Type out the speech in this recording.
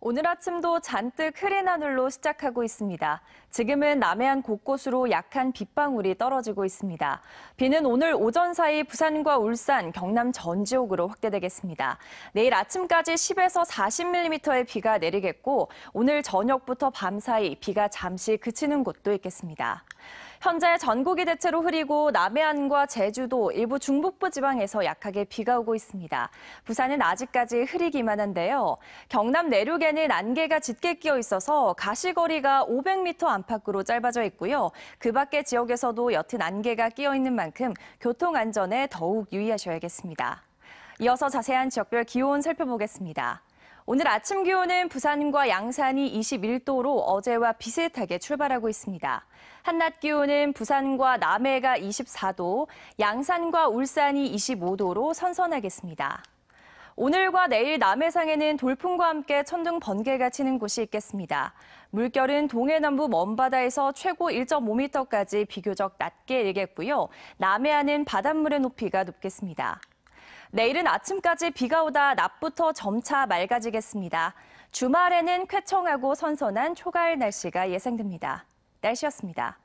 오늘 아침도 잔뜩 흐린 하늘로 시작하고 있습니다. 지금은 남해안 곳곳으로 약한 빗방울이 떨어지고 있습니다. 비는 오늘 오전 사이 부산과 울산, 경남 전 지역으로 확대되겠습니다. 내일 아침까지 10에서 40mm의 비가 내리겠고 오늘 저녁부터 밤 사이 비가 잠시 그치는 곳도 있겠습니다. 현재 전국이 대체로 흐리고 남해안과 제주도, 일부 중북부 지방에서 약하게 비가 오고 있습니다. 부산은 아직까지 흐리기만 한데요. 경남 내륙에는 안개가 짙게 끼어 있어서 가시거리가 500m 안팎으로 짧아져 있고요. 그 밖의 지역에서도 옅은 안개가 끼어 있는 만큼 교통 안전에 더욱 유의하셔야겠습니다. 이어서 자세한 지역별 기온 살펴보겠습니다. 오늘 아침 기온은 부산과 양산이 21도로 어제와 비슷하게 출발하고 있습니다. 한낮 기온은 부산과 남해가 24도, 양산과 울산이 25도로 선선하겠습니다. 오늘과 내일 남해상에는 돌풍과 함께 천둥 번개가 치는 곳이 있겠습니다. 물결은 동해 남부 먼바다에서 최고 1.5m까지 비교적 낮게 일겠고요. 남해안은 바닷물의 높이가 높겠습니다. 내일은 아침까지 비가 오다 낮부터 점차 맑아지겠습니다. 주말에는 쾌청하고 선선한 초가을 날씨가 예상됩니다. 날씨였습니다.